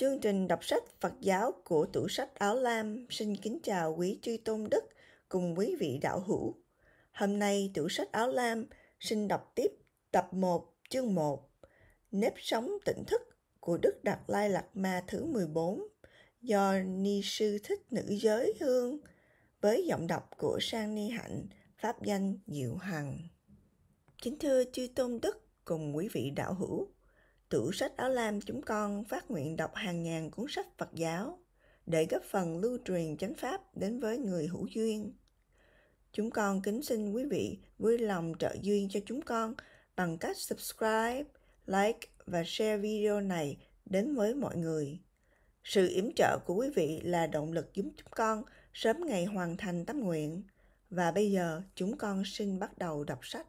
Chương trình đọc sách Phật giáo của tủ sách Áo Lam xin kính chào quý truy tôn đức cùng quý vị đạo hữu. Hôm nay tủ sách Áo Lam xin đọc tiếp tập 1 chương 1 Nếp sống tỉnh thức của Đức Đạt Lai Lạt Ma thứ 14 do Ni Sư Thích Nữ Giới Hương với giọng đọc của Sang Ni Hạnh, pháp danh Diệu Hằng. Kính thưa chư tôn đức cùng quý vị đạo hữu, Tủ sách Áo Lam chúng con phát nguyện đọc hàng ngàn cuốn sách Phật giáo để góp phần lưu truyền chánh pháp đến với người hữu duyên. Chúng con kính xin quý vị vui lòng trợ duyên cho chúng con bằng cách subscribe, like và share video này đến với mọi người. Sự yểm trợ của quý vị là động lực giúp chúng con sớm ngày hoàn thành tâm nguyện. Và bây giờ chúng con xin bắt đầu đọc sách.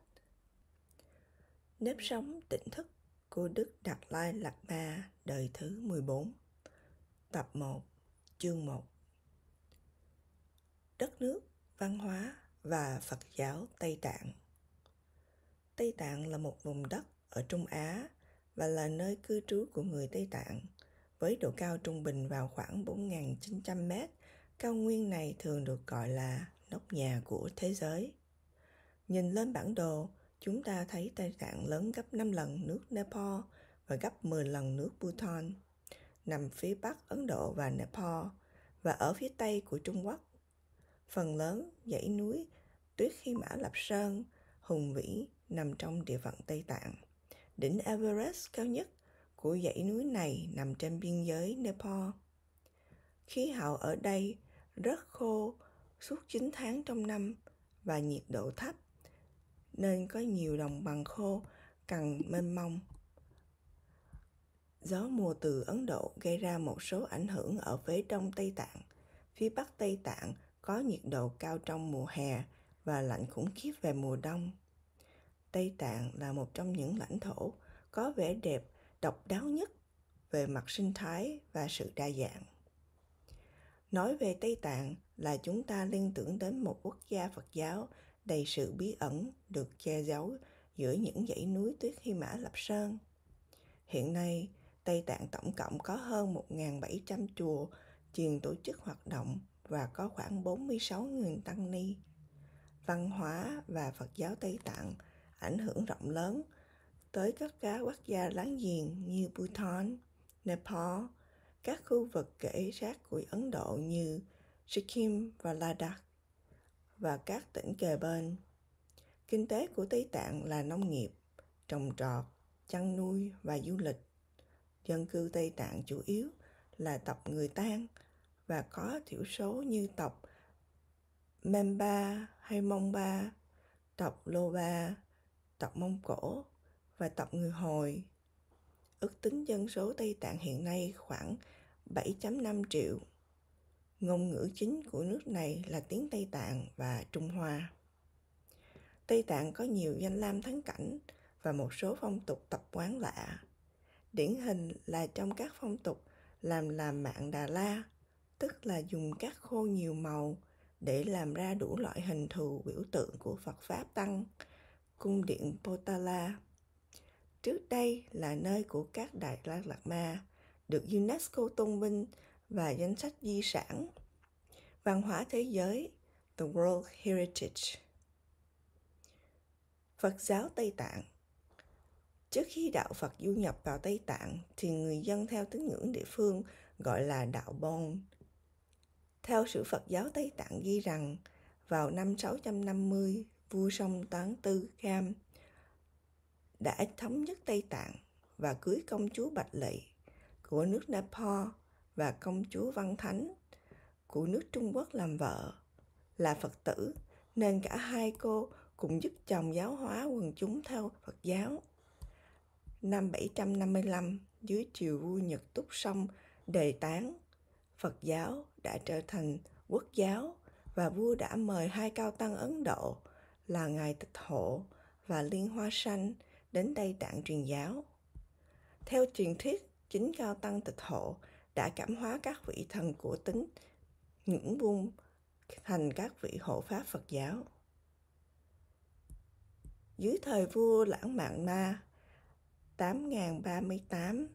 Nếp sống tỉnh thức của Đức Đạt Lai Lạt Ma đời thứ 14 Tập 1 Chương 1 Đất nước, văn hóa và Phật giáo Tây Tạng Tây Tạng là một vùng đất ở Trung Á và là nơi cư trú của người Tây Tạng với độ cao trung bình vào khoảng 4.900 mét cao nguyên này thường được gọi là nóc nhà của thế giới. Nhìn lên bản đồ, chúng ta thấy tây tạng lớn gấp 5 lần nước Nepal và gấp 10 lần nước Bhutan, nằm phía bắc Ấn Độ và Nepal và ở phía tây của Trung Quốc. Phần lớn dãy núi Tuyết khi Mã Lạp Sơn, hùng vĩ nằm trong địa phận Tây Tạng. Đỉnh Everest cao nhất của dãy núi này nằm trên biên giới Nepal. Khí hậu ở đây rất khô suốt 9 tháng trong năm và nhiệt độ thấp nên có nhiều đồng bằng khô cằn mênh mông gió mùa từ ấn độ gây ra một số ảnh hưởng ở phía đông tây tạng phía bắc tây tạng có nhiệt độ cao trong mùa hè và lạnh khủng khiếp về mùa đông tây tạng là một trong những lãnh thổ có vẻ đẹp độc đáo nhất về mặt sinh thái và sự đa dạng nói về tây tạng là chúng ta liên tưởng đến một quốc gia phật giáo đầy sự bí ẩn được che giấu giữa những dãy núi tuyết Hy Mã Lập Sơn. Hiện nay, Tây Tạng tổng cộng có hơn 1.700 chùa chiền tổ chức hoạt động và có khoảng 46.000 tăng ni. Văn hóa và Phật giáo Tây Tạng ảnh hưởng rộng lớn tới các cá quốc gia láng giềng như Bhutan, Nepal, các khu vực kể sát của Ấn Độ như Sikkim và Ladakh và các tỉnh kề bên. Kinh tế của Tây Tạng là nông nghiệp, trồng trọt, chăn nuôi và du lịch. Dân cư Tây Tạng chủ yếu là tộc người Tang và có thiểu số như tộc Memba hay Mông Ba, tộc Lô Ba, tộc Mông Cổ và tộc người Hồi. Ước tính dân số Tây Tạng hiện nay khoảng 7.5 triệu Ngôn ngữ chính của nước này là tiếng Tây Tạng và Trung Hoa. Tây Tạng có nhiều danh lam thắng cảnh và một số phong tục tập quán lạ. Điển hình là trong các phong tục làm làm mạng Đà La, tức là dùng các khô nhiều màu để làm ra đủ loại hình thù biểu tượng của Phật Pháp Tăng, cung điện Potala. Trước đây là nơi của các Đại La Lạt Ma, được UNESCO tôn vinh và danh sách di sản văn hóa thế giới The World Heritage Phật giáo Tây Tạng Trước khi đạo Phật du nhập vào Tây Tạng thì người dân theo tín ngưỡng địa phương gọi là đạo Bon. Theo sử Phật giáo Tây Tạng ghi rằng vào năm 650, vua sông Toán Tư Kham đã thống nhất Tây Tạng và cưới công chúa Bạch Lệ của nước Nepal và công chúa Văn Thánh của nước Trung Quốc làm vợ. Là Phật tử nên cả hai cô cũng giúp chồng giáo hóa quần chúng theo Phật giáo. Năm 755, dưới triều vua Nhật Túc Song đề tán, Phật giáo đã trở thành quốc giáo và vua đã mời hai cao tăng Ấn Độ là Ngài Tịch Hộ và Liên Hoa Sanh đến đây tạng truyền giáo. Theo truyền thuyết, chính cao tăng Tịch Hộ đã cảm hóa các vị thần của tính những buông thành các vị hộ pháp Phật giáo. Dưới thời vua Lãng Mạn Ma 8038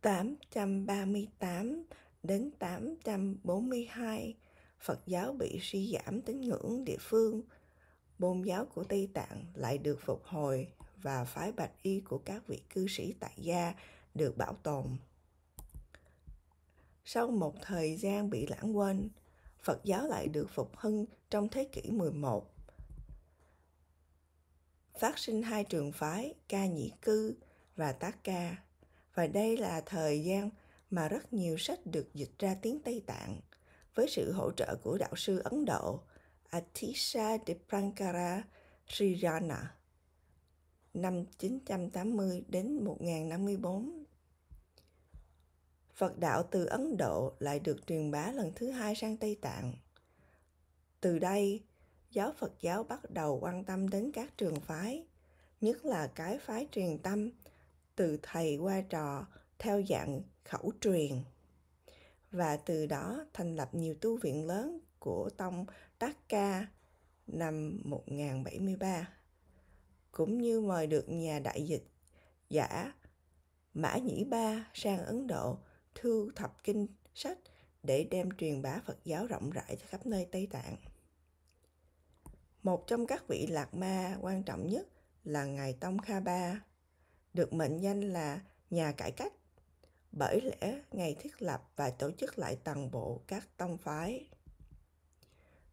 838 đến 842 Phật giáo bị suy giảm tín ngưỡng địa phương, môn giáo của Tây Tạng lại được phục hồi và phái bạch y của các vị cư sĩ tại gia được bảo tồn. Sau một thời gian bị lãng quên, Phật giáo lại được phục hưng trong thế kỷ 11. Phát sinh hai trường phái Ca nhị Cư và Tác Ca, và đây là thời gian mà rất nhiều sách được dịch ra tiếng Tây Tạng với sự hỗ trợ của đạo sư Ấn Độ Atisha Dipankara Srirana năm 980 đến 1054. Phật đạo từ Ấn Độ lại được truyền bá lần thứ hai sang Tây Tạng. Từ đây, giáo Phật giáo bắt đầu quan tâm đến các trường phái, nhất là cái phái truyền tâm, từ thầy qua trò theo dạng khẩu truyền. Và từ đó thành lập nhiều tu viện lớn của tông Tát Ca năm 1073 cũng như mời được nhà đại dịch giả Mã Nhĩ Ba sang Ấn Độ thu thập kinh sách để đem truyền bá Phật giáo rộng rãi khắp nơi Tây Tạng. Một trong các vị Lạc Ma quan trọng nhất là Ngài Tông Kha Ba, được mệnh danh là nhà cải cách, bởi lẽ Ngài thiết lập và tổ chức lại toàn bộ các tông phái.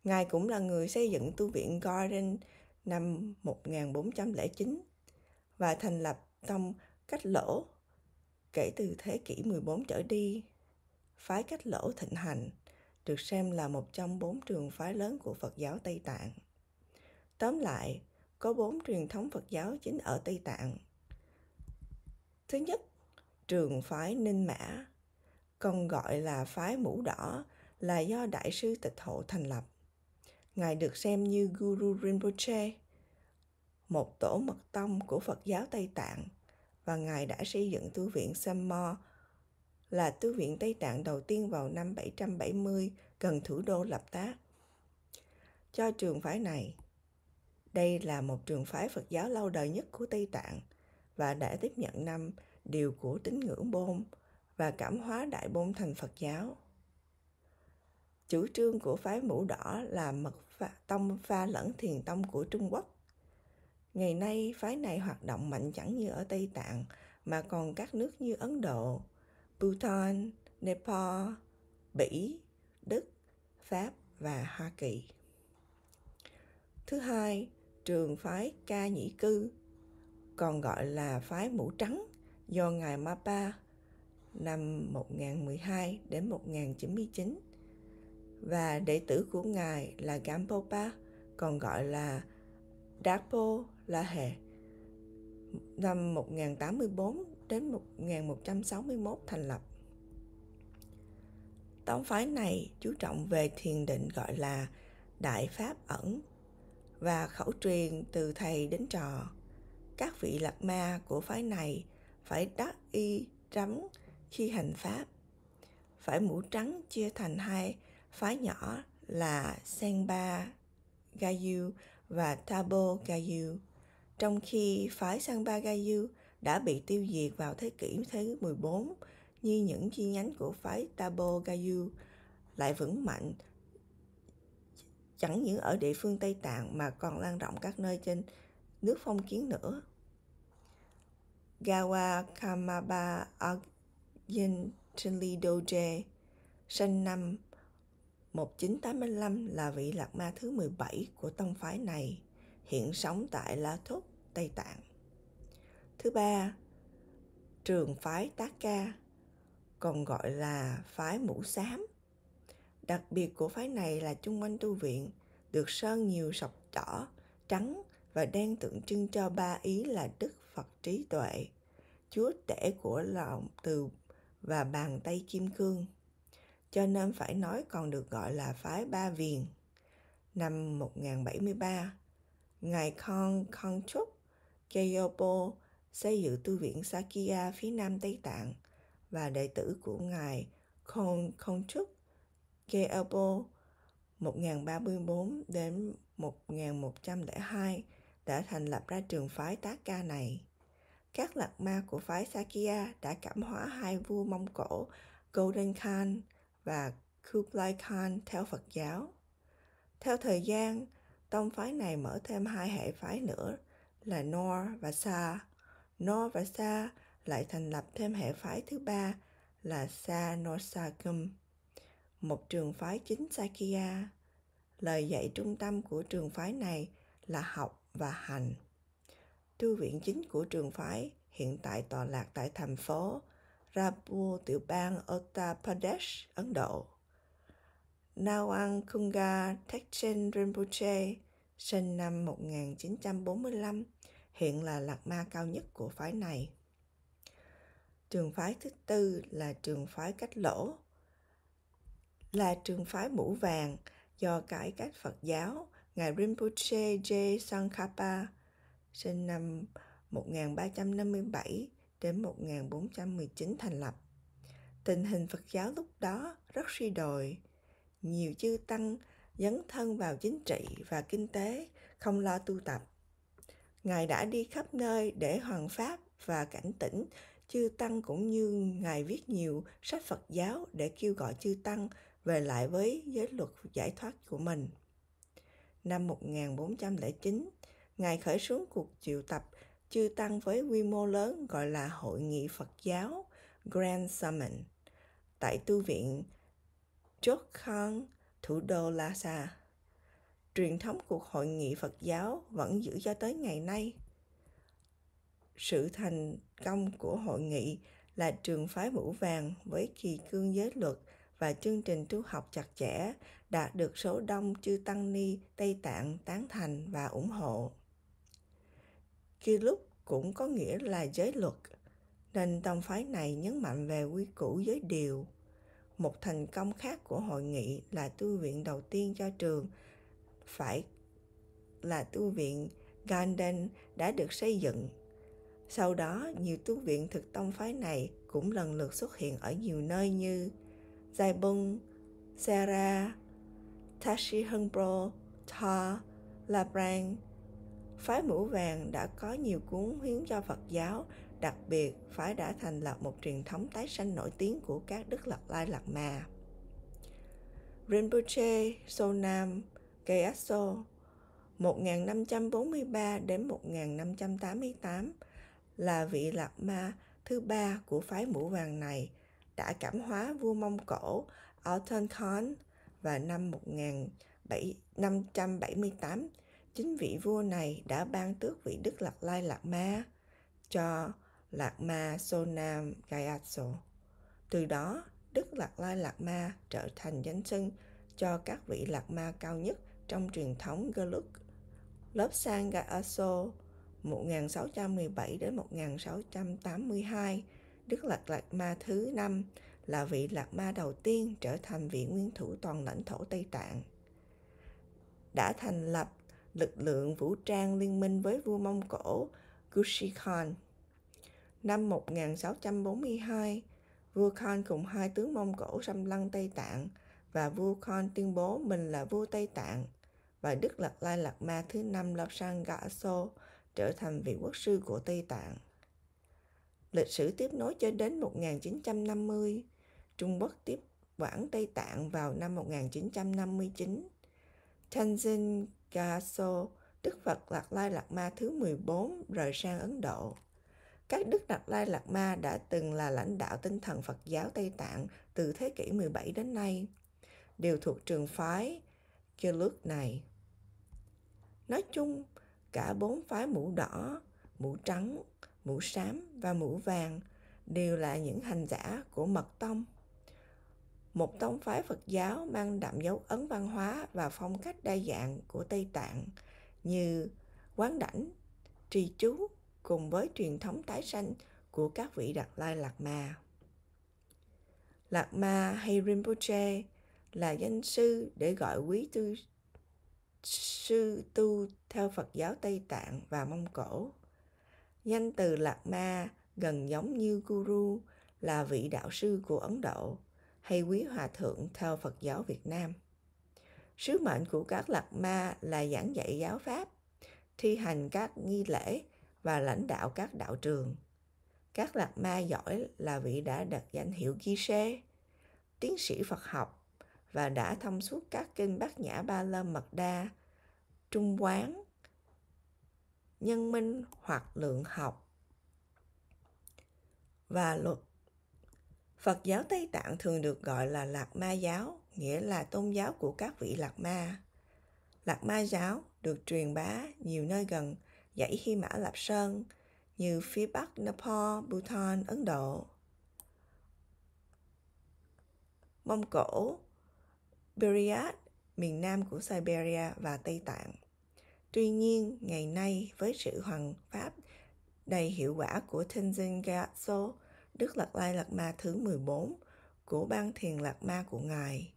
Ngài cũng là người xây dựng tu viện Garden năm 1409 và thành lập tông cách lỗ kể từ thế kỷ 14 trở đi. Phái cách lỗ thịnh hành được xem là một trong bốn trường phái lớn của Phật giáo Tây Tạng. Tóm lại, có bốn truyền thống Phật giáo chính ở Tây Tạng. Thứ nhất, trường phái Ninh Mã, còn gọi là phái Mũ Đỏ là do Đại sư Tịch Hộ thành lập. Ngài được xem như Guru Rinpoche, một tổ mật tông của Phật giáo Tây Tạng và Ngài đã xây dựng tu viện Sammo là tu viện Tây Tạng đầu tiên vào năm 770 gần thủ đô Lập Tác. Cho trường phái này, đây là một trường phái Phật giáo lâu đời nhất của Tây Tạng và đã tiếp nhận năm điều của tín ngưỡng Bôn và cảm hóa Đại Bôn thành Phật giáo. Chủ trương của phái mũ đỏ là mật và tông pha lẫn thiền tông của Trung Quốc. Ngày nay, phái này hoạt động mạnh chẳng như ở Tây Tạng, mà còn các nước như Ấn Độ, Bhutan, Nepal, Bỉ, Đức, Pháp và Hoa Kỳ. Thứ hai, trường phái Ca Nhĩ Cư, còn gọi là phái mũ trắng do Ngài Mapa năm 1012 đến 1099 và đệ tử của ngài là Gampopa, còn gọi là Dapo La Hề. Năm 1084 đến 1161 thành lập. Tông phái này chú trọng về thiền định gọi là Đại Pháp Ẩn và khẩu truyền từ thầy đến trò. Các vị lạc ma của phái này phải đắc y trắng khi hành pháp, phải mũ trắng chia thành hai phái nhỏ là sangba Gayu và Tabo Gayu, trong khi phái sangba Gayu đã bị tiêu diệt vào thế kỷ thứ 14 như những chi nhánh của phái Tabo Gayu lại vững mạnh chẳng những ở địa phương Tây Tạng mà còn lan rộng các nơi trên nước phong kiến nữa. Gawa Kamaba Argentili Doje sinh năm 1985 là vị Lạt Ma thứ 17 của tông phái này, hiện sống tại La Thúc, Tây Tạng. Thứ ba, trường phái Tác Ca, còn gọi là phái Mũ Xám. Đặc biệt của phái này là chung quanh tu viện, được sơn nhiều sọc đỏ, trắng và đen tượng trưng cho ba ý là Đức Phật trí tuệ, chúa tể của lòng từ và bàn tay kim cương cho nên phải nói còn được gọi là phái Ba Viền. Năm 1073, Ngài Khon Khonchuk Keyopo xây dựng tu viện Sakya phía nam Tây Tạng và đệ tử của Ngài Khon Khonchuk Keyopo 1034 đến 1102 đã thành lập ra trường phái Tác Ca này. Các lạc ma của phái Sakya đã cảm hóa hai vua Mông Cổ Golden Khan và Kublai Khan theo Phật giáo. Theo thời gian, tông phái này mở thêm hai hệ phái nữa là Nor và Sa. Nor và Sa lại thành lập thêm hệ phái thứ ba là Sa Norsagam, một trường phái chính Sakya. Lời dạy trung tâm của trường phái này là học và hành. Tu viện chính của trường phái hiện tại tọa lạc tại thành phố Rabu tiểu bang Uttar Pradesh, Ấn Độ. Nawang Kunga Thekchen Rinpoche sinh năm 1945, hiện là lạc ma cao nhất của phái này. Trường phái thứ tư là trường phái cách lỗ, là trường phái mũ vàng do cải cách Phật giáo Ngài Rinpoche J. Tsongkhapa sinh năm 1357 đến 1419 thành lập. Tình hình Phật giáo lúc đó rất suy đồi. Nhiều chư tăng dấn thân vào chính trị và kinh tế, không lo tu tập. Ngài đã đi khắp nơi để hoàn pháp và cảnh tỉnh chư tăng cũng như ngài viết nhiều sách Phật giáo để kêu gọi chư tăng về lại với giới luật giải thoát của mình. Năm 1409, ngài khởi xuống cuộc triệu tập chư tăng với quy mô lớn gọi là Hội nghị Phật giáo Grand Summit tại tu viện Jokhang, thủ đô Lhasa. Truyền thống cuộc hội nghị Phật giáo vẫn giữ cho tới ngày nay. Sự thành công của hội nghị là trường phái mũ vàng với kỳ cương giới luật và chương trình tu học chặt chẽ đạt được số đông chư tăng ni Tây Tạng tán thành và ủng hộ khi lúc cũng có nghĩa là giới luật nên tông phái này nhấn mạnh về quy củ giới điều một thành công khác của hội nghị là tu viện đầu tiên cho trường phải là tu viện Ganden đã được xây dựng. Sau đó, nhiều tu viện thực tông phái này cũng lần lượt xuất hiện ở nhiều nơi như Zaibung, Sera, Tashihunpro, Tar, Labrang, Phái Mũ Vàng đã có nhiều cuốn hiến cho Phật giáo, đặc biệt phái đã thành lập một truyền thống tái sanh nổi tiếng của các Đức Lạt Lai Lạt Mà. Rinpoche, Sonam, Keaso 1543 đến 1588 là vị Lạt Ma thứ ba của phái Mũ Vàng này đã cảm hóa vua Mông Cổ Alton Khan và năm 1578 chính vị vua này đã ban tước vị đức lạc lai lạc ma cho lạc ma sonam gayatso từ đó đức lạc lai lạc ma trở thành danh xưng cho các vị lạc ma cao nhất trong truyền thống Gelug. Lớp sang Gaaso 1617 đến 1682, Đức Lạc Lạc Ma thứ năm là vị Lạc Ma đầu tiên trở thành vị nguyên thủ toàn lãnh thổ Tây Tạng. Đã thành lập lực lượng vũ trang liên minh với vua Mông Cổ Kushi Khan. Năm 1642, vua Khan cùng hai tướng Mông Cổ xâm lăng Tây Tạng và vua Khan tuyên bố mình là vua Tây Tạng và Đức Lạt Lai Lạt Ma thứ năm lập Lapsang Gaso trở thành vị quốc sư của Tây Tạng. Lịch sử tiếp nối cho đến 1950, Trung Quốc tiếp quản Tây Tạng vào năm 1959. Tenzin Gaso, Đức Phật Lạc Lai Lạc Ma thứ 14 rời sang Ấn Độ. Các Đức Lạc Lai Lạc Ma đã từng là lãnh đạo tinh thần Phật giáo Tây Tạng từ thế kỷ 17 đến nay, đều thuộc trường phái Gelug này. Nói chung, cả bốn phái mũ đỏ, mũ trắng, mũ xám và mũ vàng đều là những hành giả của mật tông một tông phái Phật giáo mang đậm dấu ấn văn hóa và phong cách đa dạng của Tây Tạng như quán đảnh, trì chú cùng với truyền thống tái sanh của các vị Đạt Lai Lạt Ma. Lạt Ma hay Rinpoche là danh sư để gọi quý tư sư tu theo Phật giáo Tây Tạng và Mông Cổ. Danh từ Lạt Ma gần giống như Guru là vị đạo sư của Ấn Độ – hay quý hòa thượng theo Phật giáo Việt Nam. Sứ mệnh của các lạc ma là giảng dạy giáo pháp, thi hành các nghi lễ và lãnh đạo các đạo trường. Các lạc ma giỏi là vị đã đặt danh hiệu ghi sê, tiến sĩ Phật học và đã thông suốt các kinh Bát Nhã Ba La Mật Đa, Trung Quán, Nhân Minh hoặc Lượng Học và luật Phật giáo Tây Tạng thường được gọi là Lạc Ma giáo, nghĩa là tôn giáo của các vị Lạc Ma. Lạc Ma giáo được truyền bá nhiều nơi gần dãy Hy Mã Lạp Sơn như phía Bắc Nepal, Bhutan, Ấn Độ. Mông Cổ, Buryat, miền nam của Siberia và Tây Tạng. Tuy nhiên, ngày nay với sự hoàn pháp đầy hiệu quả của Tenzin Gyatso Đức lạc Lai lạc Ma thứ 14 của bang thiền lạc Ma của Ngài,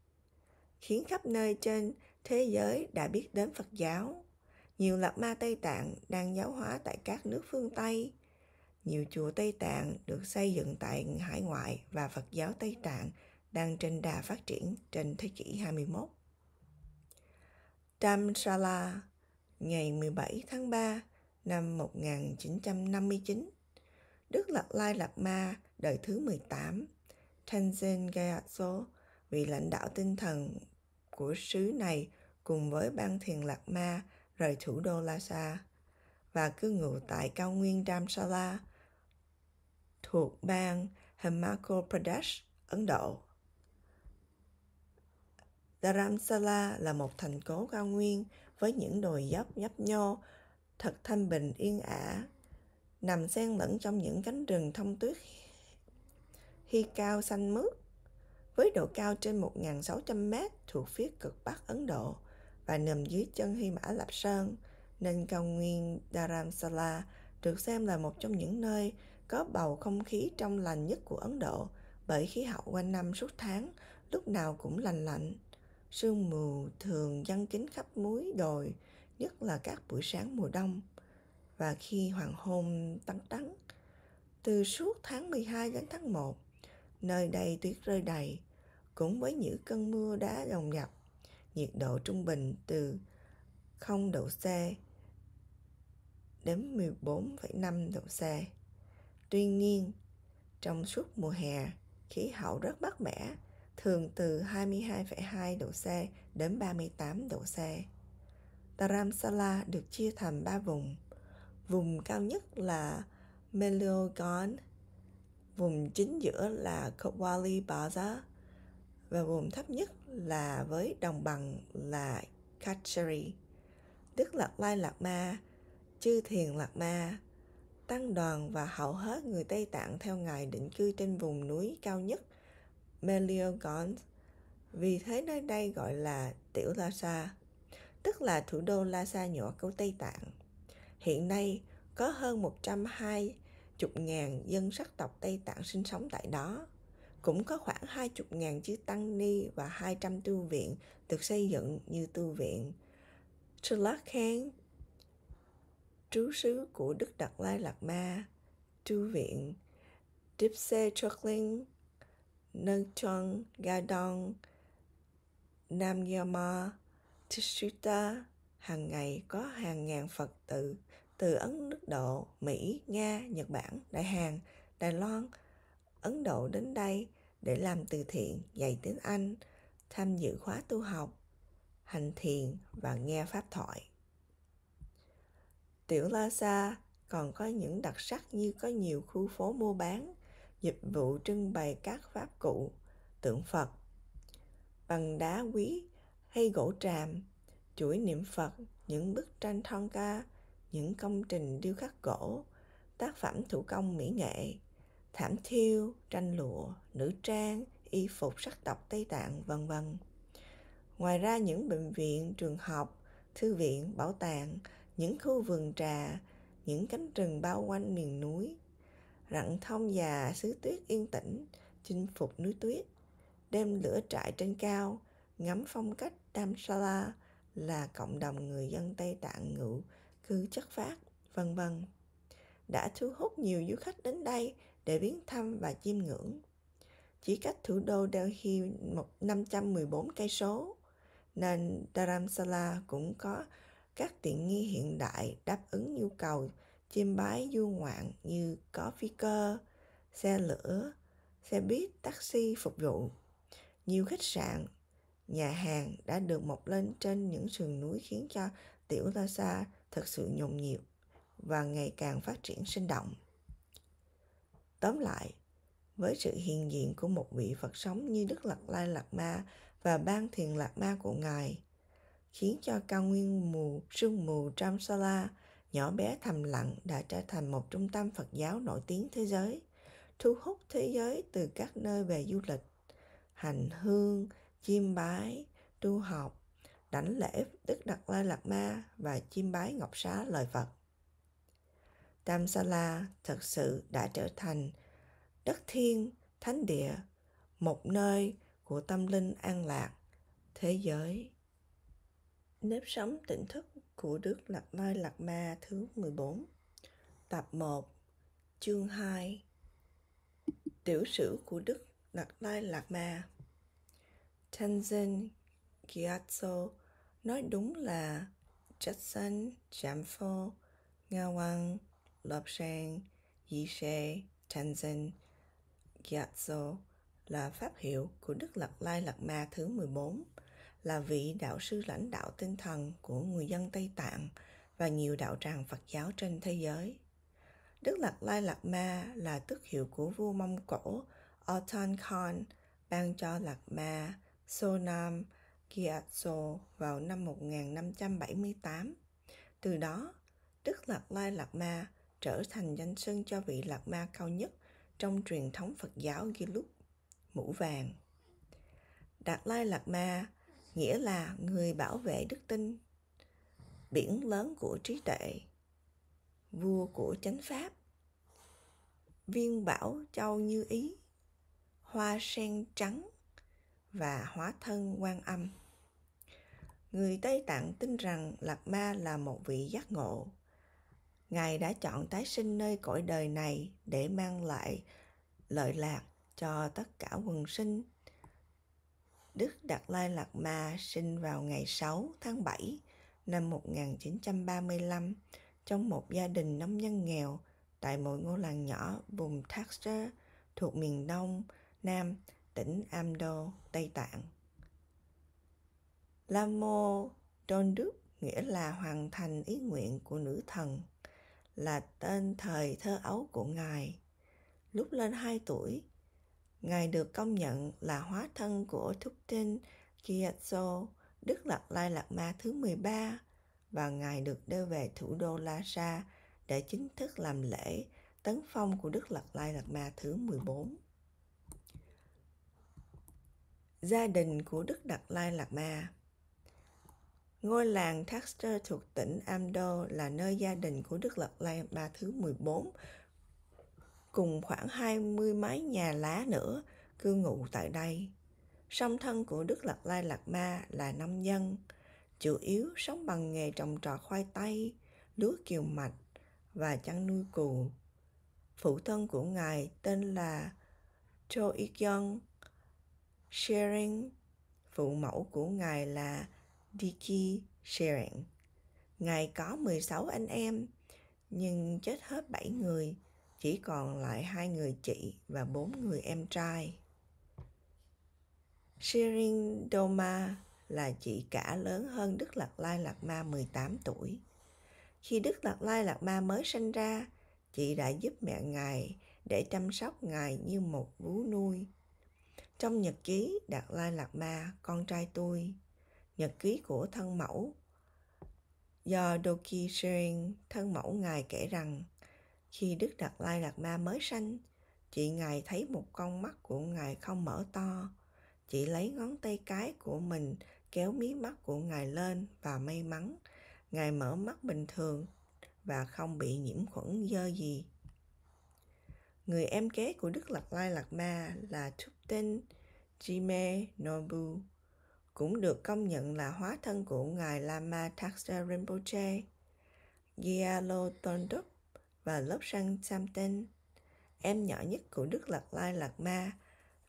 khiến khắp nơi trên thế giới đã biết đến Phật giáo. Nhiều lạc Ma Tây Tạng đang giáo hóa tại các nước phương Tây. Nhiều chùa Tây Tạng được xây dựng tại hải ngoại và Phật giáo Tây Tạng đang trên đà phát triển trên thế kỷ 21. Damsala, ngày 17 tháng 3 năm 1959, Đức lạc Lai lạc Ma đời thứ 18, Tenzin Gyatso, vị lãnh đạo tinh thần của sứ này cùng với ban thiền Lạc Ma rời thủ đô Lhasa và cư ngụ tại cao nguyên Damsala thuộc bang Himachal Pradesh, Ấn Độ. Dharamsala là một thành cố cao nguyên với những đồi dốc nhấp nhô, thật thanh bình yên ả, nằm xen lẫn trong những cánh rừng thông tuyết Hy Cao xanh mướt, với độ cao trên 1.600 mét thuộc phía cực Bắc Ấn Độ và nằm dưới chân Hy Mã Lạp Sơn, nên cao nguyên Dharamsala được xem là một trong những nơi có bầu không khí trong lành nhất của Ấn Độ bởi khí hậu quanh năm suốt tháng lúc nào cũng lành lạnh. Sương mù thường dâng kín khắp núi đồi, nhất là các buổi sáng mùa đông và khi hoàng hôn tăng trắng. Từ suốt tháng 12 đến tháng 1, nơi đây tuyết rơi đầy, cũng với những cơn mưa đá dòng dập. Nhiệt độ trung bình từ 0 độ C đến 14,5 độ C. Tuy nhiên, trong suốt mùa hè, khí hậu rất mát mẻ, thường từ 22,2 độ C đến 38 độ C. Dharamsala được chia thành 3 vùng. Vùng cao nhất là Meliogon, vùng chính giữa là Kowali Baza và vùng thấp nhất là với đồng bằng là Kachari, Đức Lạc Lai Lạc Ma, Chư Thiền Lạc Ma, Tăng đoàn và hầu hết người Tây Tạng theo Ngài định cư trên vùng núi cao nhất Meliorgons. Vì thế nơi đây gọi là Tiểu Lhasa, tức là thủ đô Lhasa nhỏ của Tây Tạng. Hiện nay, có hơn 120 chục ngàn dân sắc tộc Tây Tạng sinh sống tại đó. Cũng có khoảng hai chục ngàn chiếc tăng ni và 200 tu viện được xây dựng như tu viện Tulakhan, trú xứ của Đức Đạt Lai Lạt Ma, tu viện Dipse Chokling, Nâng Gadong, Nam Yama, Tishita, hàng ngày có hàng ngàn Phật tử từ Ấn Độ, Mỹ, Nga, Nhật Bản, Đại Hàn, Đài Loan, Ấn Độ đến đây để làm từ thiện, dạy tiếng Anh, tham dự khóa tu học, hành thiền và nghe pháp thoại. Tiểu La Sa còn có những đặc sắc như có nhiều khu phố mua bán, dịch vụ trưng bày các pháp cụ, tượng Phật, bằng đá quý hay gỗ tràm, chuỗi niệm Phật, những bức tranh thon ca, những công trình điêu khắc gỗ, tác phẩm thủ công mỹ nghệ, thảm thiêu, tranh lụa, nữ trang, y phục sắc tộc Tây Tạng, vân vân. Ngoài ra những bệnh viện, trường học, thư viện, bảo tàng, những khu vườn trà, những cánh rừng bao quanh miền núi, rặng thông già xứ tuyết yên tĩnh, chinh phục núi tuyết, đem lửa trại trên cao, ngắm phong cách Damsala là cộng đồng người dân Tây Tạng ngụ cứ chất phát, vân vân đã thu hút nhiều du khách đến đây để viếng thăm và chiêm ngưỡng. Chỉ cách thủ đô Delhi một 514 cây số, nên Dharamsala cũng có các tiện nghi hiện đại đáp ứng nhu cầu chiêm bái du ngoạn như có phi cơ, xe lửa, xe buýt, taxi phục vụ. Nhiều khách sạn, nhà hàng đã được mọc lên trên những sườn núi khiến cho tiểu Lhasa thực sự nhộn nhịp và ngày càng phát triển sinh động. Tóm lại, với sự hiện diện của một vị Phật sống như Đức Lạt Lai Lạt Ma và ban thiền Lạt Ma của Ngài, khiến cho cao nguyên mù sương mù Tramsala nhỏ bé thầm lặng đã trở thành một trung tâm Phật giáo nổi tiếng thế giới, thu hút thế giới từ các nơi về du lịch, hành hương, chiêm bái, tu học, đảnh lễ Đức Đạt Lai Lạt Ma và chiêm bái Ngọc Xá lời Phật. Damsala thật sự đã trở thành đất thiên, thánh địa, một nơi của tâm linh an lạc, thế giới. Nếp sống tỉnh thức của Đức Lạt Lai Lạt Ma thứ 14 Tập 1 Chương 2 Tiểu sử của Đức Lạt Lai Lạt Ma Tenzin Giazzo nói đúng là Jackson, Jamfo, Ngawang Wang, Lobsang, Yishe, Tenzin, Giazzo là pháp hiệu của Đức Lạt Lai Lạt Ma thứ 14, là vị đạo sư lãnh đạo tinh thần của người dân Tây Tạng và nhiều đạo tràng Phật giáo trên thế giới. Đức Lạt Lai Lạt Ma là tước hiệu của vua Mông Cổ Otan Khan ban cho Lạt Ma, Sonam Gyatso vào năm 1578. Từ đó, Đức Lạt Lai Lạt Ma trở thành danh xưng cho vị Lạt Ma cao nhất trong truyền thống Phật giáo Gelug, mũ vàng. Đạt Lai Lạt Ma nghĩa là người bảo vệ đức tin, biển lớn của trí tuệ, vua của chánh pháp, viên bảo châu như ý, hoa sen trắng và hóa thân quan âm người Tây Tạng tin rằng Lạt Ma là một vị giác ngộ. Ngài đã chọn tái sinh nơi cõi đời này để mang lại lợi lạc cho tất cả quần sinh. Đức Đạt Lai Lạt Ma sinh vào ngày 6 tháng 7 năm 1935 trong một gia đình nông dân nghèo tại một ngôi làng nhỏ vùng Thatcher thuộc miền Đông, Nam, tỉnh Amdo, Tây Tạng. Lamo Dondup nghĩa là hoàn thành ý nguyện của nữ thần, là tên thời thơ ấu của Ngài. Lúc lên 2 tuổi, Ngài được công nhận là hóa thân của Thúc Tinh Gyatso, Đức Lạt Lai Lạt Ma thứ 13 và Ngài được đưa về thủ đô Lhasa để chính thức làm lễ tấn phong của Đức Lạt Lai Lạt Ma thứ 14. Gia đình của Đức Đạt Lai Lạt Ma Ngôi làng Taxter thuộc tỉnh Amdo là nơi gia đình của Đức Lật Ba thứ 14 cùng khoảng 20 mái nhà lá nữa cư ngụ tại đây. Song thân của Đức Lật Lai Lạt Ma là nông dân, chủ yếu sống bằng nghề trồng trọt khoai tây, lúa kiều mạch và chăn nuôi cừu. Phụ thân của ngài tên là Cho Yik Yong Sharing, phụ mẫu của ngài là Diki Sharing. Ngài có 16 anh em, nhưng chết hết 7 người, chỉ còn lại hai người chị và bốn người em trai. Shirin Doma là chị cả lớn hơn Đức Lạt Lai Lạt Ma 18 tuổi. Khi Đức Lạt Lai Lạt Ma mới sinh ra, chị đã giúp mẹ ngài để chăm sóc ngài như một vú nuôi. Trong nhật ký Đạt Lai Lạt Ma, con trai tôi, Nhật ký của thân mẫu Do Doki Sering, thân mẫu ngài kể rằng, khi Đức Đạt Lai Đạt Ma mới sanh, chị ngài thấy một con mắt của ngài không mở to. Chị lấy ngón tay cái của mình kéo mí mắt của ngài lên và may mắn, ngài mở mắt bình thường và không bị nhiễm khuẩn dơ gì. Người em kế của Đức Lạt Lai Lạt Ma là Thúc Tinh Jime Nobu cũng được công nhận là hóa thân của Ngài Lama Thaksa Rinpoche, Gyalo Tondup và Lobsang Samten. Em nhỏ nhất của Đức Lạt Lai Lạt Ma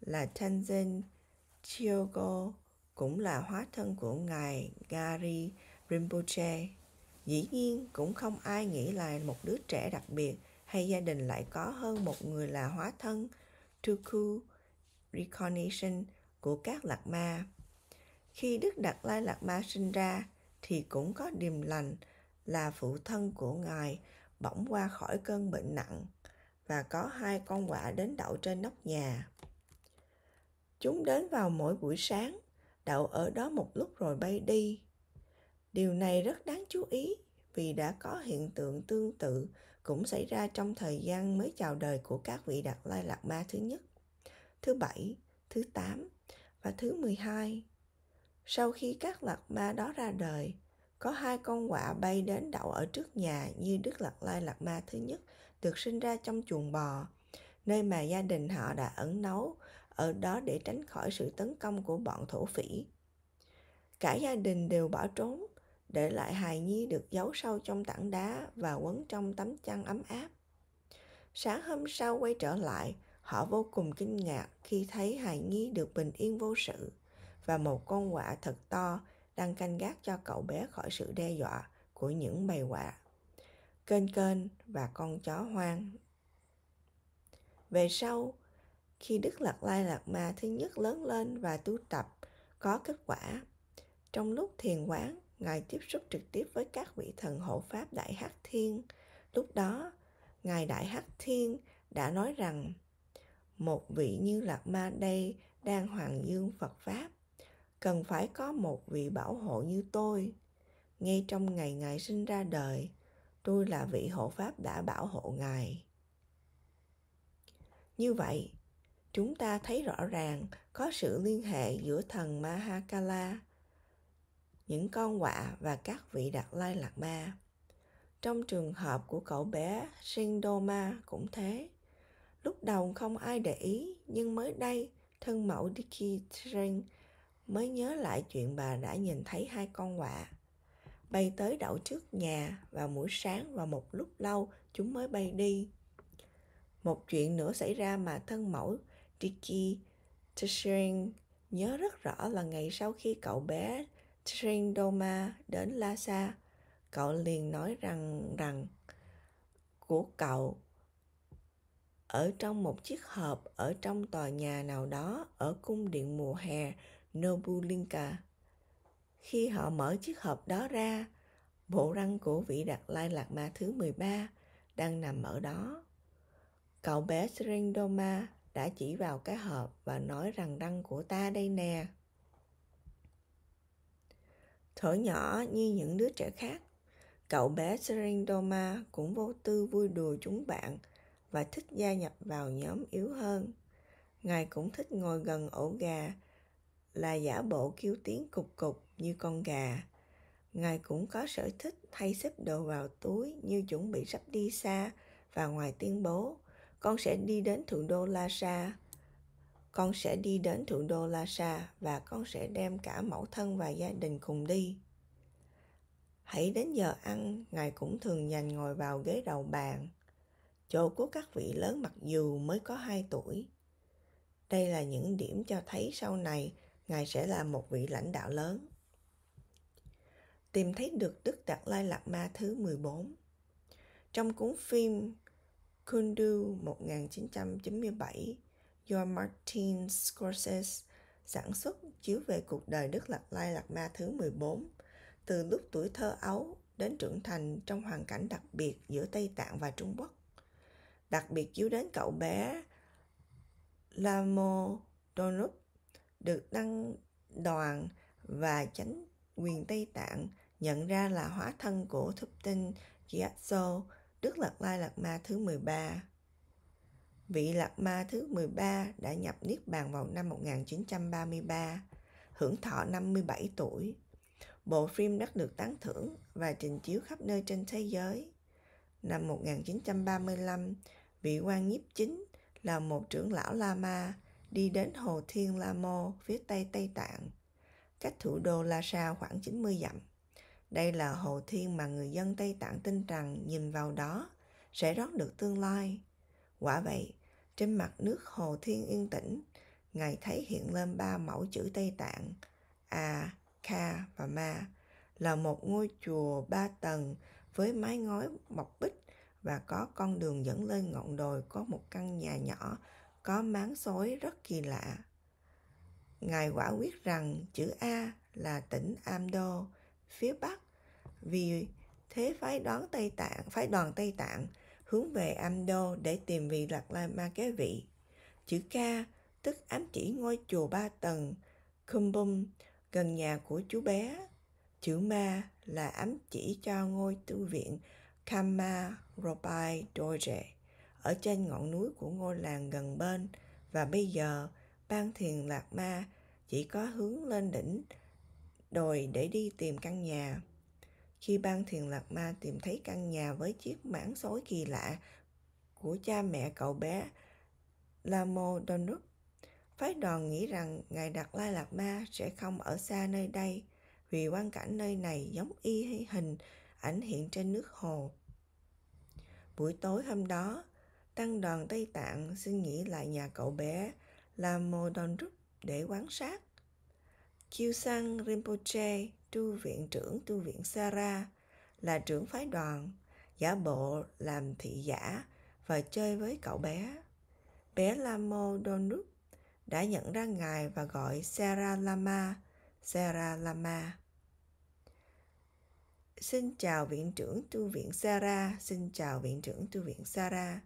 là Tenzin Chiogo, cũng là hóa thân của Ngài Gari Rinpoche. Dĩ nhiên, cũng không ai nghĩ là một đứa trẻ đặc biệt hay gia đình lại có hơn một người là hóa thân Tuku Recognition của các lạc ma khi Đức Đạt Lai Lạt Ma sinh ra thì cũng có điềm lành là phụ thân của Ngài bỗng qua khỏi cơn bệnh nặng và có hai con quạ đến đậu trên nóc nhà. Chúng đến vào mỗi buổi sáng, đậu ở đó một lúc rồi bay đi. Điều này rất đáng chú ý vì đã có hiện tượng tương tự cũng xảy ra trong thời gian mới chào đời của các vị Đạt Lai Lạt Ma thứ nhất, thứ bảy, thứ tám và thứ mười hai sau khi các lạc ma đó ra đời có hai con quạ bay đến đậu ở trước nhà như đức lạc lai lạc ma thứ nhất được sinh ra trong chuồng bò nơi mà gia đình họ đã ẩn nấu ở đó để tránh khỏi sự tấn công của bọn thổ phỉ cả gia đình đều bỏ trốn để lại hài nhi được giấu sâu trong tảng đá và quấn trong tấm chăn ấm áp sáng hôm sau quay trở lại họ vô cùng kinh ngạc khi thấy hài nhi được bình yên vô sự và một con quạ thật to đang canh gác cho cậu bé khỏi sự đe dọa của những bầy quạ. kên kên và con chó hoang. Về sau, khi Đức Lạt Lai Lạt Ma thứ nhất lớn lên và tu tập có kết quả, trong lúc thiền quán, Ngài tiếp xúc trực tiếp với các vị thần hộ Pháp Đại Hắc Thiên. Lúc đó, Ngài Đại Hắc Thiên đã nói rằng một vị như Lạt Ma đây đang hoàng dương Phật Pháp cần phải có một vị bảo hộ như tôi ngay trong ngày ngài sinh ra đời tôi là vị hộ pháp đã bảo hộ ngài như vậy chúng ta thấy rõ ràng có sự liên hệ giữa thần mahakala những con quạ và các vị đạt lai lạc ma trong trường hợp của cậu bé sindoma cũng thế lúc đầu không ai để ý nhưng mới đây thân mẫu Dickie Trang mới nhớ lại chuyện bà đã nhìn thấy hai con quạ bay tới đậu trước nhà vào buổi sáng và một lúc lâu chúng mới bay đi một chuyện nữa xảy ra mà thân mẫu Dicky Tshering nhớ rất rõ là ngày sau khi cậu bé doma đến Lhasa, cậu liền nói rằng rằng của cậu ở trong một chiếc hộp ở trong tòa nhà nào đó ở cung điện mùa hè Nobulinka. Khi họ mở chiếc hộp đó ra, bộ răng của vị Đạt Lai lạc Ma thứ 13 đang nằm ở đó. Cậu bé Srendoma đã chỉ vào cái hộp và nói rằng răng của ta đây nè. Thở nhỏ như những đứa trẻ khác, cậu bé Serendoma cũng vô tư vui đùa chúng bạn và thích gia nhập vào nhóm yếu hơn. Ngài cũng thích ngồi gần ổ gà là giả bộ kêu tiếng cục cục như con gà ngài cũng có sở thích thay xếp đồ vào túi như chuẩn bị sắp đi xa và ngoài tuyên bố con sẽ đi đến thủ đô lhasa con sẽ đi đến thủ đô lhasa và con sẽ đem cả mẫu thân và gia đình cùng đi hãy đến giờ ăn ngài cũng thường dành ngồi vào ghế đầu bàn chỗ của các vị lớn mặc dù mới có 2 tuổi đây là những điểm cho thấy sau này ngài sẽ là một vị lãnh đạo lớn. Tìm thấy được Đức Đạt Lai Lạt Ma thứ 14 Trong cuốn phim Kundu 1997 do Martin Scorsese sản xuất chiếu về cuộc đời Đức Lạt Lai Lạt Ma thứ 14 từ lúc tuổi thơ ấu đến trưởng thành trong hoàn cảnh đặc biệt giữa Tây Tạng và Trung Quốc. Đặc biệt chiếu đến cậu bé Lamo Donut được đăng đoàn và chánh quyền Tây Tạng nhận ra là hóa thân của thúc tinh Gyatso, Đức Lạt Lai Lạt Ma thứ 13. Vị Lạt Ma thứ 13 đã nhập Niết Bàn vào năm 1933, hưởng thọ 57 tuổi. Bộ phim đã được tán thưởng và trình chiếu khắp nơi trên thế giới. Năm 1935, vị quan nhiếp chính là một trưởng lão Lama đi đến hồ Thiên La Mô phía tây Tây Tạng, cách thủ đô Lhasa khoảng 90 dặm. Đây là hồ thiên mà người dân Tây Tạng tin rằng nhìn vào đó sẽ rót được tương lai. Quả vậy, trên mặt nước hồ thiên yên tĩnh, Ngài thấy hiện lên ba mẫu chữ Tây Tạng, A, à, Kha và Ma, là một ngôi chùa ba tầng với mái ngói mọc bích và có con đường dẫn lên ngọn đồi có một căn nhà nhỏ có máng xối rất kỳ lạ. Ngài quả quyết rằng chữ A là tỉnh Amdo, phía Bắc, vì thế phái đoán Tây Tạng, phái đoàn Tây Tạng hướng về Amdo để tìm vị lạc lai ma kế vị. Chữ K tức ám chỉ ngôi chùa ba tầng, Kumbum, gần nhà của chú bé. Chữ Ma là ám chỉ cho ngôi tu viện Kama Ropai Doje ở trên ngọn núi của ngôi làng gần bên và bây giờ ban thiền lạc ma chỉ có hướng lên đỉnh đồi để đi tìm căn nhà khi ban thiền lạc ma tìm thấy căn nhà với chiếc mảng xối kỳ lạ của cha mẹ cậu bé Lamo Donut. Phái đoàn nghĩ rằng Ngài Đạt Lai lạc Ma sẽ không ở xa nơi đây vì quan cảnh nơi này giống y hình ảnh hiện trên nước hồ. Buổi tối hôm đó, Tăng đoàn Tây Tạng xin nghỉ lại nhà cậu bé làm đoàn Lamodonrup để quan sát. Chiêu Sang Rinpoche, tu viện trưởng tu viện Sara, là trưởng phái đoàn, giả bộ làm thị giả và chơi với cậu bé. Bé lamo Lamodonrup đã nhận ra ngài và gọi Sara Lama, Sara Lama. Xin chào viện trưởng tu viện Sara, xin chào viện trưởng tu viện Sara.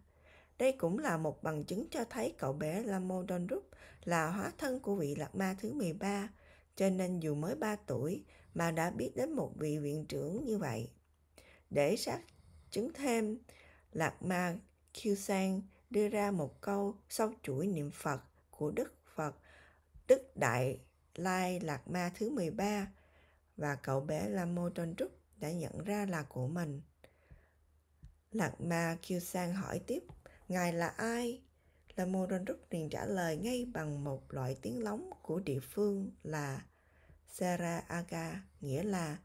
Đây cũng là một bằng chứng cho thấy cậu bé Lamodonrup là hóa thân của vị Lạc Ma thứ 13, cho nên dù mới 3 tuổi mà đã biết đến một vị viện trưởng như vậy. Để xác chứng thêm, Lạc Ma Kyusan đưa ra một câu sau chuỗi niệm Phật của Đức Phật, Đức Đại Lai Lạc Ma thứ 13 và cậu bé Lamodonrup đã nhận ra là của mình. Lạc Ma Kyusan hỏi tiếp ngài là ai lamorón rút liền trả lời ngay bằng một loại tiếng lóng của địa phương là Sera Aga, nghĩa là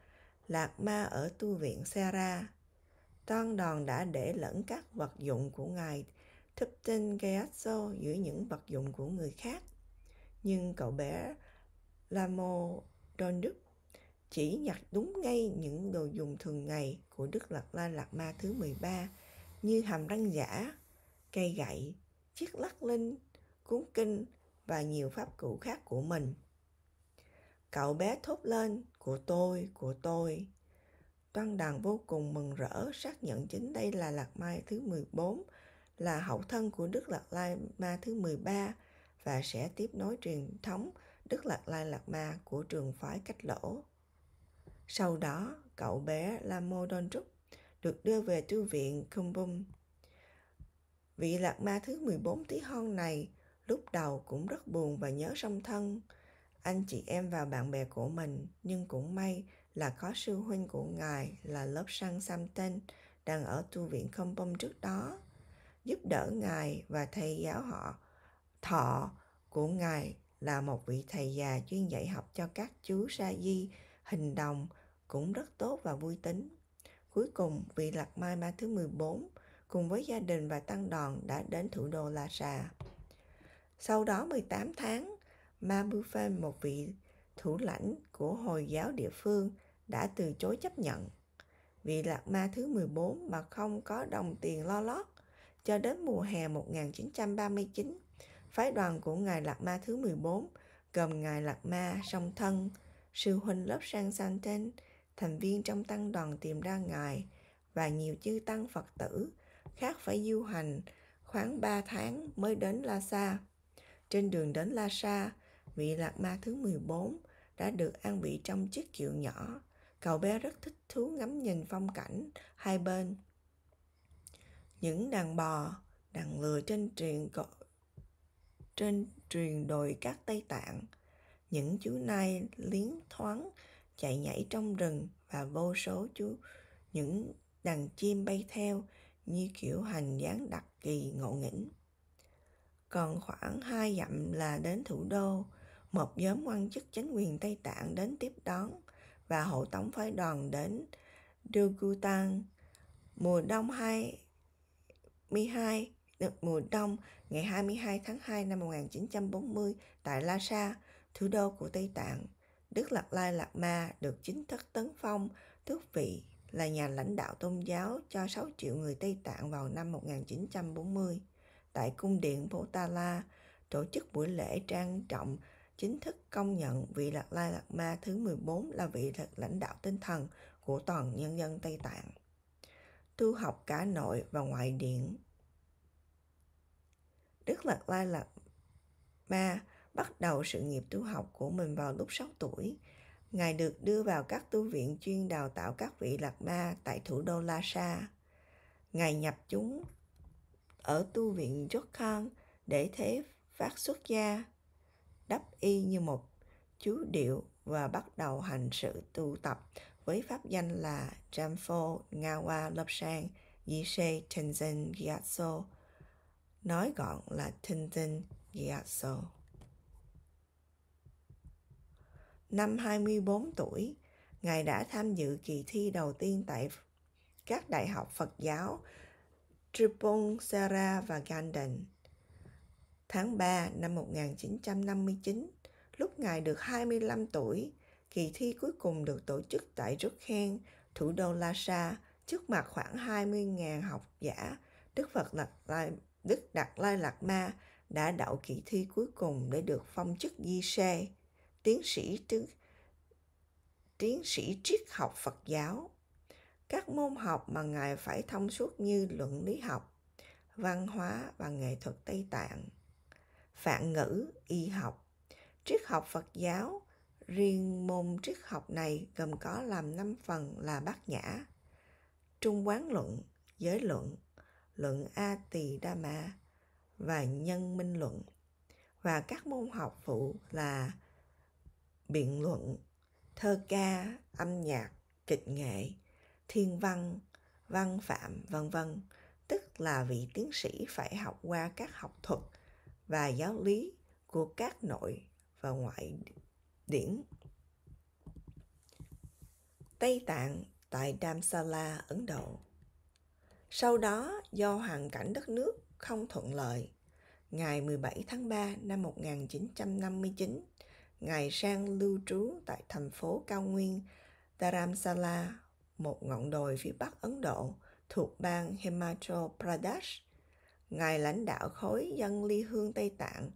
lạc ma ở tu viện Sera. Toan đòn đã để lẫn các vật dụng của ngài thấp tinh Gayazzo giữa những vật dụng của người khác. Nhưng cậu bé Lamo Don Đức chỉ nhặt đúng ngay những đồ dùng thường ngày của Đức Lạc La Lạc Ma thứ 13 như hàm răng giả, cây gậy, chiếc lắc linh, cuốn kinh và nhiều pháp cụ khác của mình. Cậu bé thốt lên, của tôi, của tôi. Toan đàn vô cùng mừng rỡ xác nhận chính đây là Lạc Mai thứ 14, là hậu thân của Đức Lạc Lai Ma thứ 13 và sẽ tiếp nối truyền thống Đức Lạc Lai Lạc Ma của trường phái cách lỗ. Sau đó, cậu bé Lamô Don Trúc được đưa về tu viện Kumbum Vị lạc ma thứ 14 tí hon này lúc đầu cũng rất buồn và nhớ song thân. Anh chị em và bạn bè của mình, nhưng cũng may là có sư huynh của ngài là lớp săn tên đang ở tu viện Kompom trước đó, giúp đỡ ngài và thầy giáo họ. Thọ của ngài là một vị thầy già chuyên dạy học cho các chú sa di, hình đồng, cũng rất tốt và vui tính. Cuối cùng, vị lạc mai ma thứ 14 cùng với gia đình và tăng đoàn đã đến thủ đô Lhasa. Sau đó 18 tháng, Ma Bufen, một vị thủ lãnh của Hồi giáo địa phương, đã từ chối chấp nhận. Vị Lạc Ma thứ 14 mà không có đồng tiền lo lót, cho đến mùa hè 1939, phái đoàn của Ngài Lạc Ma thứ 14 gồm Ngài Lạc Ma, song thân, sư huynh lớp sang Santen, thành viên trong tăng đoàn tìm ra Ngài và nhiều chư tăng Phật tử khác phải du hành khoảng 3 tháng mới đến la sa Trên đường đến la sa vị Lạc Ma thứ 14 đã được an vị trong chiếc kiệu nhỏ. Cậu bé rất thích thú ngắm nhìn phong cảnh hai bên. Những đàn bò, đàn lừa trên truyền cọ... trên truyền đồi các Tây Tạng, những chú nai liến thoáng chạy nhảy trong rừng và vô số chú những đàn chim bay theo như kiểu hành dáng đặc kỳ ngộ nghĩnh. Còn khoảng hai dặm là đến thủ đô, một nhóm quan chức chính quyền Tây Tạng đến tiếp đón và hộ tống phái đoàn đến Dugutan. Mùa đông 22 ờ, mùa đông ngày 22 tháng 2 năm 1940 tại Lhasa, thủ đô của Tây Tạng. Đức Lạt Lai Lạt Ma được chính thức tấn phong, tước vị là nhà lãnh đạo tôn giáo cho 6 triệu người Tây Tạng vào năm 1940 tại cung điện Potala tổ chức buổi lễ trang trọng chính thức công nhận vị Lạc Lai Lạc Ma thứ 14 là vị lãnh đạo tinh thần của toàn nhân dân Tây Tạng. Tu học cả nội và ngoại điện. Đức Lạc Lai Lạc Ma bắt đầu sự nghiệp tu học của mình vào lúc 6 tuổi Ngài được đưa vào các tu viện chuyên đào tạo các vị lạc ma tại thủ đô La Sa. Ngài nhập chúng ở tu viện Khan để thế phát xuất gia, đắp y như một chú điệu và bắt đầu hành sự tu tập với pháp danh là Jamfo Ngawa Lobsang Yishe Tenzin Gyatso, nói gọn là Tenzin Gyatso. Năm 24 tuổi, Ngài đã tham dự kỳ thi đầu tiên tại các đại học Phật giáo Triponsera và Ganden. Tháng 3 năm 1959, lúc Ngài được 25 tuổi, kỳ thi cuối cùng được tổ chức tại Rukhen, thủ đô Lhasa, trước mặt khoảng 20.000 học giả. Đức Phật Lạc Lai, Đức Đạt Lai Lạt Ma đã đậu kỳ thi cuối cùng để được phong chức di sê tiến sĩ tiến, tiến sĩ triết học Phật giáo. Các môn học mà ngài phải thông suốt như luận lý học, văn hóa và nghệ thuật Tây Tạng, phạn ngữ, y học, triết học Phật giáo. Riêng môn triết học này gồm có làm năm phần là bát nhã, trung quán luận, giới luận, luận A Tỳ Đa Ma và nhân minh luận và các môn học phụ là biện luận thơ ca âm nhạc kịch nghệ thiên văn văn phạm vân vân tức là vị tiến sĩ phải học qua các học thuật và giáo lý của các nội và ngoại điển Tây Tạng tại Damsala, Ấn Độ. Sau đó, do hoàn cảnh đất nước không thuận lợi, ngày 17 tháng 3 năm 1959, Ngài sang lưu trú tại thành phố cao nguyên Dharamsala, một ngọn đồi phía bắc Ấn Độ thuộc bang Himachal Pradesh. Ngài lãnh đạo khối dân ly hương Tây Tạng,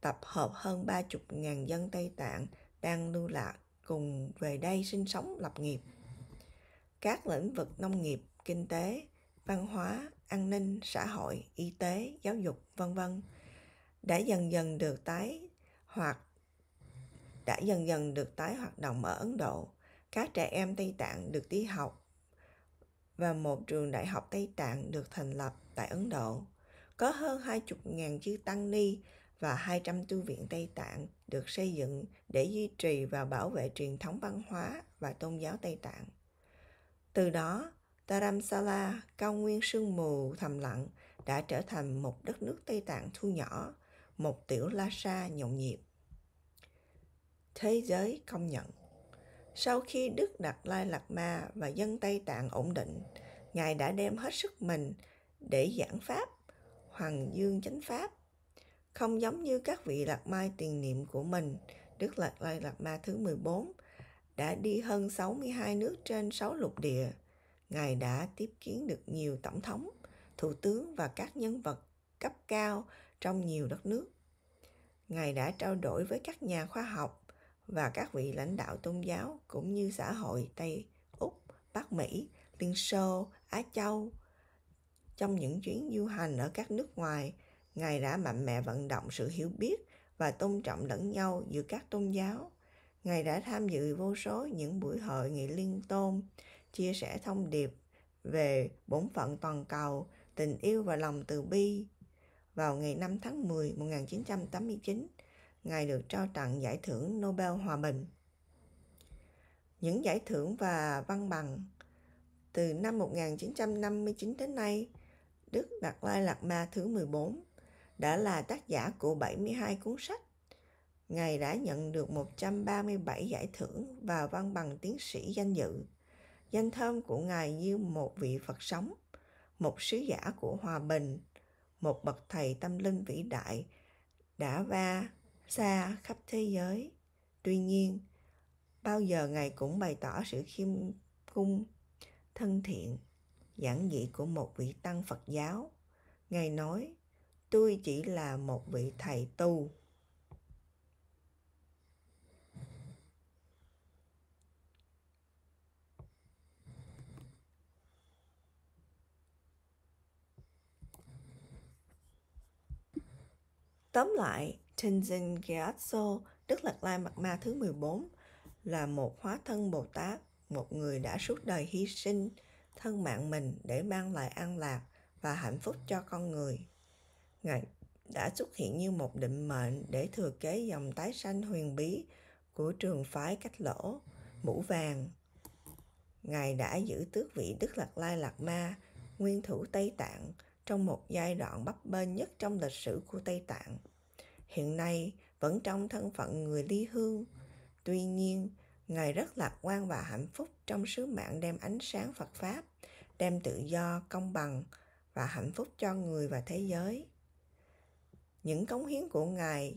tập hợp hơn 30.000 dân Tây Tạng đang lưu lạc cùng về đây sinh sống lập nghiệp. Các lĩnh vực nông nghiệp, kinh tế, văn hóa, an ninh, xã hội, y tế, giáo dục, vân vân đã dần dần được tái hoạt đã dần dần được tái hoạt động ở Ấn Độ. Các trẻ em Tây Tạng được đi học và một trường đại học Tây Tạng được thành lập tại Ấn Độ. Có hơn 20.000 chư tăng ni và 200 tu viện Tây Tạng được xây dựng để duy trì và bảo vệ truyền thống văn hóa và tôn giáo Tây Tạng. Từ đó, Dharamsala, cao nguyên sương mù thầm lặng, đã trở thành một đất nước Tây Tạng thu nhỏ, một tiểu La Sa nhộn nhịp thế giới công nhận. Sau khi Đức Đạt Lai Lạt Ma và dân Tây Tạng ổn định, Ngài đã đem hết sức mình để giảng Pháp, hoàng dương chánh Pháp. Không giống như các vị Lạc Mai tiền niệm của mình, Đức Lạc Lai Lạt Ma thứ 14 đã đi hơn 62 nước trên 6 lục địa. Ngài đã tiếp kiến được nhiều tổng thống, thủ tướng và các nhân vật cấp cao trong nhiều đất nước. Ngài đã trao đổi với các nhà khoa học, và các vị lãnh đạo tôn giáo cũng như xã hội Tây Úc, Bắc Mỹ, Liên Xô, Á Châu. Trong những chuyến du hành ở các nước ngoài, Ngài đã mạnh mẽ vận động sự hiểu biết và tôn trọng lẫn nhau giữa các tôn giáo. Ngài đã tham dự vô số những buổi hội nghị liên tôn, chia sẻ thông điệp về bổn phận toàn cầu, tình yêu và lòng từ bi. Vào ngày 5 tháng 10, 1989, ngài được trao tặng giải thưởng Nobel Hòa Bình. Những giải thưởng và văn bằng từ năm 1959 đến nay, Đức Đạt Lai Lạt Ma thứ 14 đã là tác giả của 72 cuốn sách. Ngài đã nhận được 137 giải thưởng và văn bằng tiến sĩ danh dự. Danh thơm của Ngài như một vị Phật sống, một sứ giả của hòa bình, một bậc thầy tâm linh vĩ đại đã va xa khắp thế giới tuy nhiên bao giờ ngài cũng bày tỏ sự khiêm cung thân thiện giản dị của một vị tăng phật giáo ngài nói tôi chỉ là một vị thầy tu tóm lại Tenzin Gyatso, Đức là Lai Mạt Ma thứ 14, là một hóa thân Bồ Tát, một người đã suốt đời hy sinh thân mạng mình để mang lại an lạc và hạnh phúc cho con người. Ngài đã xuất hiện như một định mệnh để thừa kế dòng tái sanh huyền bí của trường phái cách lỗ, mũ vàng. Ngài đã giữ tước vị Đức Lạt Lai Lạt Ma, nguyên thủ Tây Tạng, trong một giai đoạn bấp bênh nhất trong lịch sử của Tây Tạng hiện nay vẫn trong thân phận người ly hương. Tuy nhiên, Ngài rất lạc quan và hạnh phúc trong sứ mạng đem ánh sáng Phật Pháp, đem tự do, công bằng và hạnh phúc cho người và thế giới. Những cống hiến của Ngài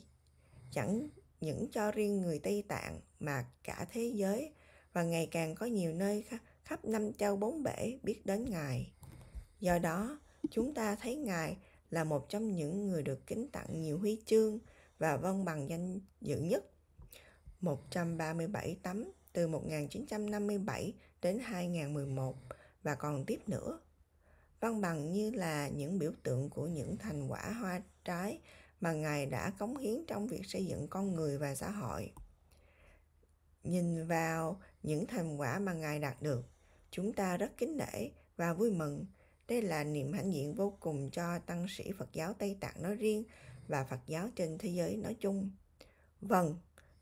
chẳng những cho riêng người Tây Tạng mà cả thế giới và ngày càng có nhiều nơi khắp năm châu bốn bể biết đến Ngài. Do đó, chúng ta thấy Ngài là một trong những người được kính tặng nhiều huy chương và văn bằng danh dự nhất. 137 tấm từ 1957 đến 2011 và còn tiếp nữa. Văn bằng như là những biểu tượng của những thành quả hoa trái mà Ngài đã cống hiến trong việc xây dựng con người và xã hội. Nhìn vào những thành quả mà Ngài đạt được, chúng ta rất kính nể và vui mừng đây là niềm hãnh diện vô cùng cho tăng sĩ Phật giáo Tây Tạng nói riêng và Phật giáo trên thế giới nói chung. Vâng,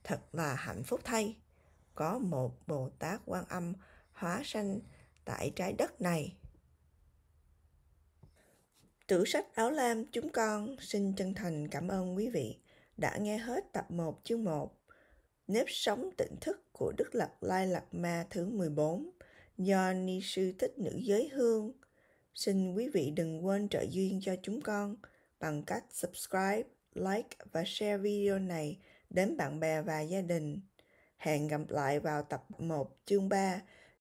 thật là hạnh phúc thay. Có một Bồ Tát Quan Âm hóa sanh tại trái đất này. Tử sách áo lam chúng con xin chân thành cảm ơn quý vị đã nghe hết tập 1 chương 1 Nếp sống tỉnh thức của Đức Lật Lai Lạt Ma thứ 14 do Ni Sư Thích Nữ Giới Hương Xin quý vị đừng quên trợ duyên cho chúng con bằng cách subscribe, like và share video này đến bạn bè và gia đình. Hẹn gặp lại vào tập 1 chương 3